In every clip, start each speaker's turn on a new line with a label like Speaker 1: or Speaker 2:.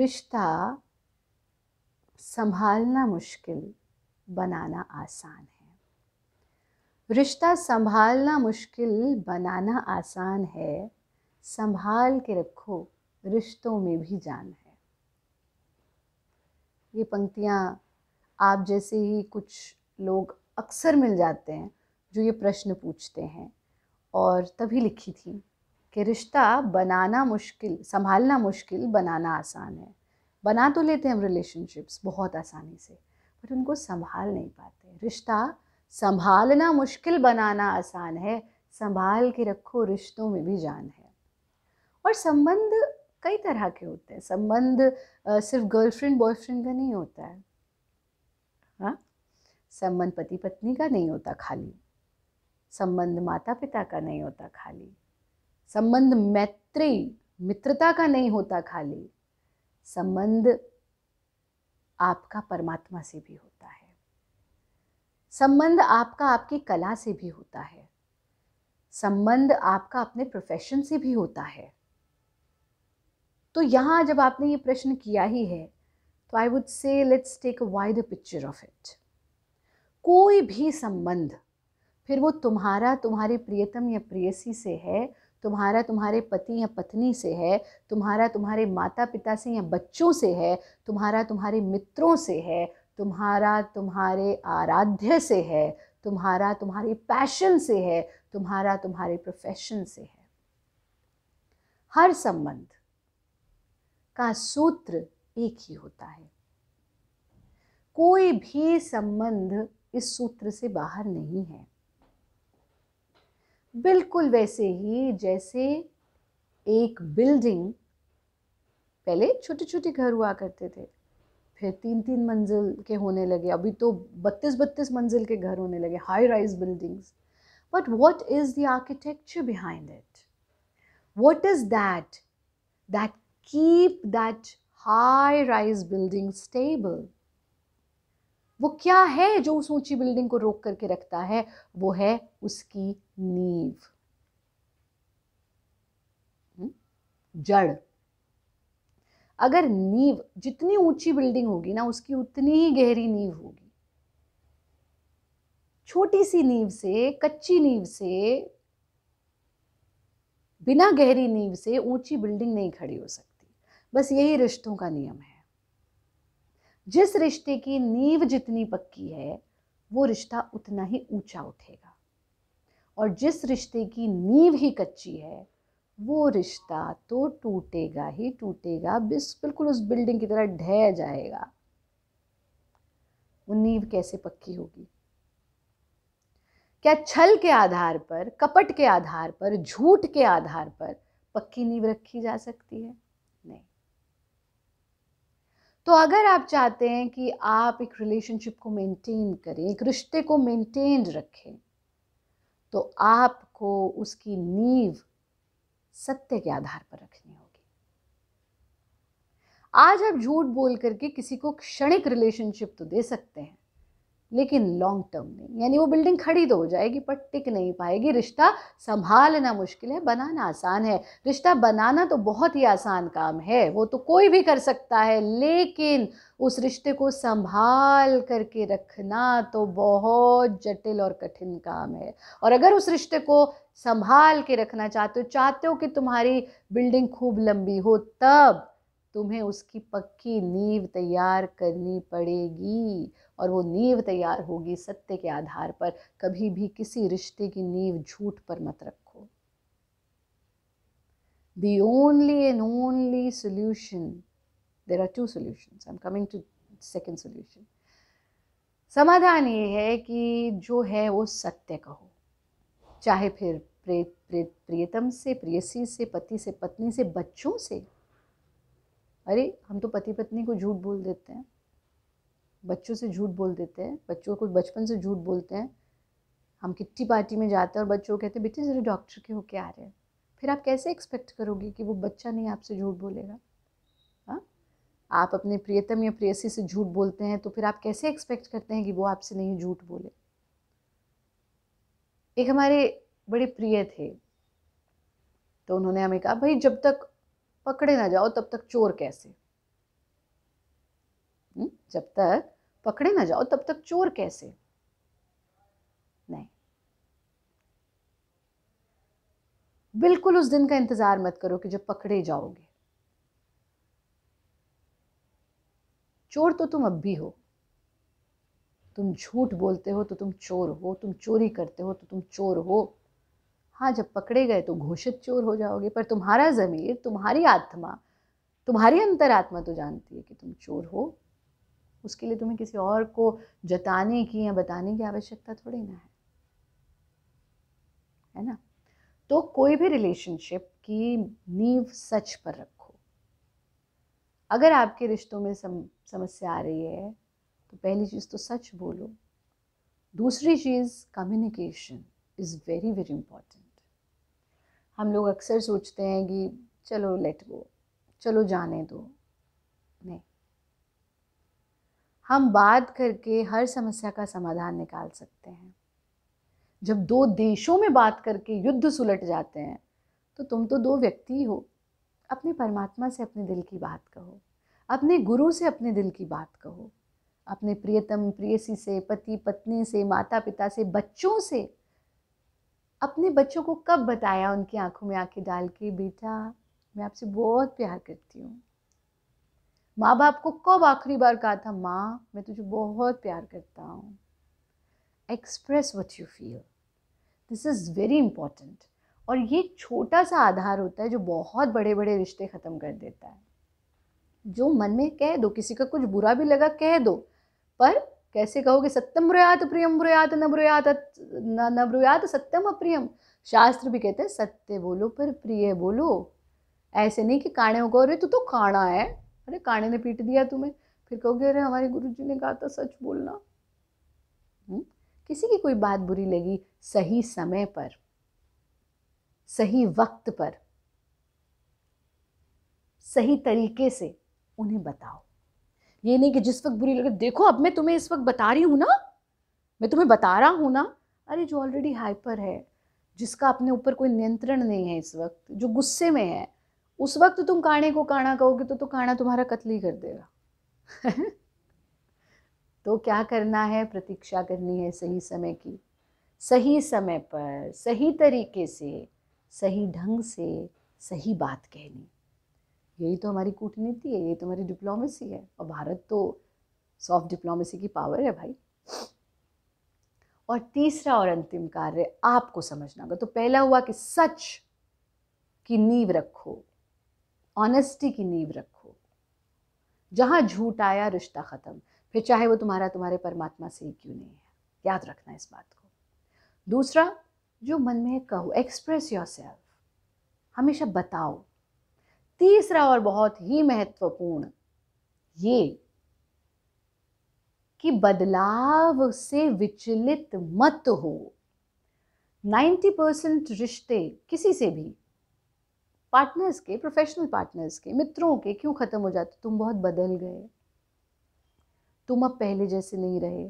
Speaker 1: रिश्ता संभालना मुश्किल बनाना आसान है रिश्ता संभालना मुश्किल बनाना आसान है संभाल के रखो रिश्तों में भी जान है ये पंक्तियाँ आप जैसे ही कुछ लोग अक्सर मिल जाते हैं जो ये प्रश्न पूछते हैं और तभी लिखी थी कि रिश्ता बनाना मुश्किल संभालना मुश्किल बनाना आसान है बना तो लेते हैं हम रिलेशनशिप्स बहुत आसानी से बट उनको संभाल नहीं पाते रिश्ता संभालना मुश्किल बनाना आसान है संभाल के रखो रिश्तों में भी जान है और संबंध कई तरह के होते हैं संबंध सिर्फ गर्लफ्रेंड बॉयफ्रेंड का नहीं होता है हाँ संबंध पति पत्नी का नहीं होता खाली संबंध माता पिता का नहीं होता खाली संबंध मैत्री मित्रता का नहीं होता खाली संबंध आपका परमात्मा से भी होता है संबंध आपका आपकी कला से भी होता है संबंध आपका अपने प्रोफेशन से भी होता है तो यहाँ जब आपने ये प्रश्न किया ही है तो I would say let's take a wide picture of it कोई भी संबंध फिर वो तुम्हारा तुम्हारे प्रियतम या प्रियसी से है तुम्हारा तुम्हारे पति या पत्नी से है तुम्हारा तुम्हारे माता पिता से या बच्चों से है तुम्हारा तुम्हारे मित्रों से है तुम्हारा तुम्हारे आराध्य से है तुम्हारा तुम्हारे पैशन से है तुम्हारा तुम्हारे प्रोफेशन से है हर संबंध का सूत्र एक ही होता है कोई भी संबंध इस सूत्र से बाहर नहीं है बिल्कुल वैसे ही जैसे एक बिल्डिंग पहले छोटे छोटे घर हुआ करते थे फिर तीन तीन मंजिल के होने लगे अभी तो बत्तीस बत्तीस मंजिल के घर होने लगे high rise buildings but what is the architecture behind it what is that that keep that high rise building stable वो क्या है जो उस ऊंची बिल्डिंग को रोक करके रखता है वो है उसकी नींव हम्म? जड़ अगर नींव जितनी ऊंची बिल्डिंग होगी ना उसकी उतनी ही गहरी नींव होगी छोटी सी नींव से कच्ची नींव से बिना गहरी नींव से ऊंची बिल्डिंग नहीं खड़ी हो सकती बस यही रिश्तों का नियम है जिस रिश्ते की नींव जितनी पक्की है वो रिश्ता उतना ही ऊंचा उठेगा और जिस रिश्ते की नींव ही कच्ची है वो रिश्ता तो टूटेगा ही टूटेगा बिस बिल्कुल उस बिल्डिंग की तरह ढह जाएगा वो नींव कैसे पक्की होगी क्या छल के आधार पर कपट के आधार पर झूठ के आधार पर पक्की नींव रखी जा सकती है तो अगर आप चाहते हैं कि आप एक रिलेशनशिप को मेंटेन करें एक रिश्ते को मेंटेन रखें तो आपको उसकी नींव सत्य के आधार पर रखनी होगी आज आप झूठ बोल करके किसी को क्षणिक रिलेशनशिप तो दे सकते हैं लेकिन लॉन्ग टर्म नहीं यानी वो बिल्डिंग खड़ी तो हो जाएगी पर टिक नहीं पाएगी रिश्ता संभालना मुश्किल है बनाना आसान है रिश्ता बनाना तो बहुत ही आसान काम है वो तो कोई भी कर सकता है लेकिन उस रिश्ते को संभाल करके रखना तो बहुत जटिल और कठिन काम है और अगर उस रिश्ते को संभाल के रखना चाहते हो चाहते हो कि तुम्हारी बिल्डिंग खूब लंबी हो तब तुम्हें उसकी पक्की नींव तैयार करनी पड़ेगी और वो नींव तैयार होगी सत्य के आधार पर कभी भी किसी रिश्ते की नींव झूठ पर मत रखो only only only solution there are two solution I am coming to second solution समाधान ये है कि जो है वो सत्य कहो चाहे फिर प्रेत प्रेत प्रियतम से प्रियसी से पति से पत्नी से बच्चों से अरे हम तो पति पत्नी को झूठ बोल देते हैं बच्चों से झूठ बोल देते हैं बच्चों को बचपन से झूठ बोलते हैं हम किट्टी पार्टी में जाते हैं और बच्चों को कहते हैं बेटे जरा डॉक्टर के होके आ रहे हैं फिर आप कैसे एक्सपेक्ट करोगे कि वो बच्चा नहीं आपसे झूठ बोलेगा हाँ आप अपने प्रियतम या प्रियसी से झूठ बोलते हैं तो फिर आप कैसे एक्सपेक्ट करते हैं कि वो आपसे नहीं झूठ बोले एक हमारे बड़े प्रिय थे तो उन्होंने हमें कहा भाई जब तक पकड़े ना जाओ तब तक चोर कैसे हुँ? हम्म, जब तक पकड़े ना जाओ तब तक चोर कैसे नहीं बिल्कुल उस दिन का इंतजार मत करो कि जब पकड़े जाओगे चोर तो तुम अब भी हो तुम झूठ बोलते हो तो तुम चोर हो तुम चोरी करते हो तो तुम चोर हो हाँ जब पकड़े गए तो घोषित चोर हो जाओगे पर तुम्हारा ज़मीर तुम्हारी आत्मा तुम्हारी अंतरात्मा तो जानती है कि तुम चोर हो उसके लिए तुम्हें किसी और को जताने की या बताने की आवश्यकता थोड़ी ना है है ना तो कोई भी रिलेशनशिप की नींव सच पर रखो अगर आपके रिश्तों में सम, समस्या आ रही है तो पहली चीज़ तो सच बोलो दूसरी चीज़ communication is very very important हम लोग अक्सर सोचते हैं कि चलो लेट गो चलो जाने दो नहीं हम बात करके हर समस्या का समाधान निकाल सकते हैं जब दो देशों में बात करके युद्ध सुलट जाते हैं तो तुम तो दो व्यक्ति हो अपने परमात्मा से अपने दिल की बात कहो अपने गुरु से अपने दिल की बात कहो अपने प्रियतम प्रियसी से पति पत्नी से माता पिता से बच्चों से अपने बच्चों को कब बताया उनकी आंखों में आंखें डाल के बेटा मैं आपसे बहुत प्यार करती हूँ माँ बाप को कब आखिरी बार कहा था माँ मैं तुझे बहुत प्यार करता हूँ express what you feel this is very important और ये छोटा सा आधार होता है जो बहुत बड़े बड़े रिश्ते ख़त्म कर देता है जो मन में कह दो किसी का कुछ बुरा भी लगा कह दो पर कैसे कहोगे सत्यम ब्रुयात प्रियम ब्रुयात न ब्रुयात न ब्रुयात सत्यम अप्रियम शास्त्र भी कहते हैं सत्य बोलो पर प्रिय बोलो ऐसे नहीं कि काणे को अरे तू तो काणा है अरे काणे ने पीट दिया तुम्हें फिर कहोगे अरे हमारे गुरु जी ने कहा था सच बोलना हम्म? किसी की कोई बात बुरी लगी सही समय पर सही वक्त पर सही तरीके से उन्हें बताओ ये नहीं कि जिस वक्त बुरी लगे देखो अब मैं तुम्हें इस वक्त बता रही हूँ ना मैं तुम्हें बता रहा हूँ ना अरे जो ऑलरेडी हाइपर है जिसका अपने ऊपर कोई नियंत्रण नहीं है इस वक्त जो गुस्से में है उस वक्त तुम काणे को काणा कहोगे तो तो काणा तुम्हारा कत्ल ही कर देगा तो क्या करना है प्रतीक्षा करनी है सही समय की सही समय पर सही तरीके से सही ढंग से सही बात कहनी यही तो हमारी कूटनीति है यही तो हमारी डिप्लोमेसी है और भारत तो सॉफ्ट डिप्लोमेसी की पावर है भाई और तीसरा और अंतिम कार्य आपको समझना होगा तो पहला हुआ कि सच की नींव रखो ऑनेस्टी की नींव रखो जहाँ झूठ आया रिश्ता ख़त्म फिर चाहे वो तुम्हारा तुम्हारे परमात्मा से ही क्यों नहीं है याद रखना इस बात को दूसरा जो मन में कहो एक्सप्रेस योर सेल्फ हमेशा बताओ तीसरा और बहुत ही महत्वपूर्ण ये कि बदलाव से विचलित मत हो 90 परसेंट रिश्ते किसी से भी पार्टनर्स के प्रोफेशनल पार्टनर्स के मित्रों के क्यों ख़त्म हो जाते तुम बहुत बदल गए तुम अब पहले जैसे नहीं रहे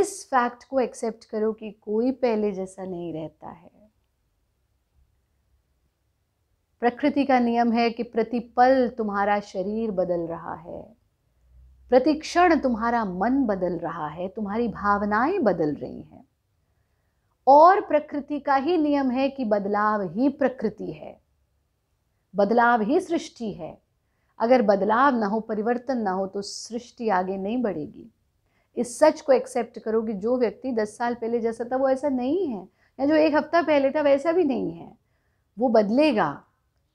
Speaker 1: इस फैक्ट को एक्सेप्ट करो कि कोई पहले जैसा नहीं रहता है प्रकृति का नियम है कि प्रतिपल तुम्हारा शरीर बदल रहा है प्रतिक्षण तुम्हारा मन बदल रहा है तुम्हारी भावनाएं बदल रही हैं और प्रकृति का ही नियम है कि बदलाव ही प्रकृति है बदलाव ही सृष्टि है अगर बदलाव ना हो परिवर्तन ना हो तो सृष्टि आगे नहीं बढ़ेगी इस सच को एक्सेप्ट करो कि जो व्यक्ति दस साल पहले जैसा था वो ऐसा नहीं है या जो एक हफ्ता पहले था वैसा भी नहीं है वो बदलेगा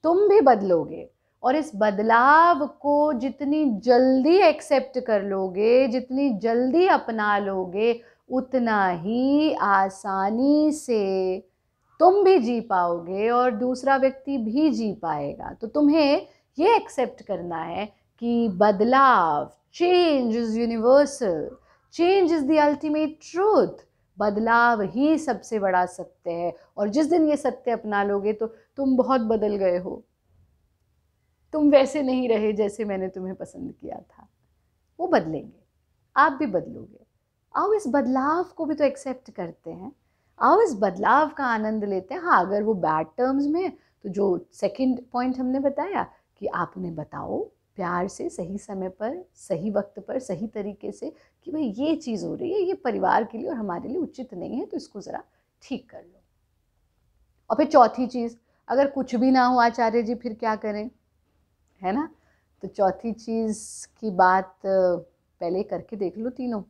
Speaker 1: तुम भी बदलोगे और इस बदलाव को जितनी जल्दी एक्सेप्ट कर लोगे जितनी जल्दी अपना लोगे उतना ही आसानी से तुम भी जी पाओगे और दूसरा व्यक्ति भी जी पाएगा तो तुम्हें ये एक्सेप्ट करना है कि बदलाव change is universal change is the ultimate truth बदलाव ही सबसे बड़ा सत्य है और जिस दिन ये सत्य अपना लोगे तो तुम बहुत बदल गए हो तुम वैसे नहीं रहे जैसे मैंने तुम्हें पसंद किया था वो बदलेंगे आप भी बदलोगे आओ इस बदलाव को भी तो एक्सेप्ट करते हैं आओ इस बदलाव का आनंद लेते हैं हाँ अगर वो बैड टर्म्स में तो जो सेकंड पॉइंट हमने बताया कि आप उन्हें बताओ प्यार से सही समय पर सही वक्त पर सही तरीके से कि भाई ये चीज़ हो रही है ये परिवार के लिए और हमारे लिए उचित नहीं है तो इसको ज़रा ठीक कर लो और फिर चौथी चीज़ अगर कुछ भी ना हो आचार्य जी फिर क्या करें है ना तो चौथी चीज़ की बात पहले करके देख लो तीनों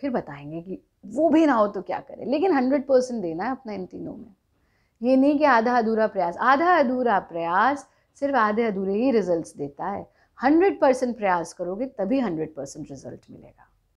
Speaker 1: फिर बताएंगे कि वो भी ना हो तो क्या करें लेकिन हंड्रेड परसेंट देना है अपना इन तीनों में ये नहीं कि आधा अधूरा प्रयास आधा अधूरा प्रयास सिर्फ आधे अधूरे ही रिज़ल्ट देता है हंड्रेड परसेंट प्रयास करोगे तभी हंड्रेड परसेंट रिजल्ट मिलेगा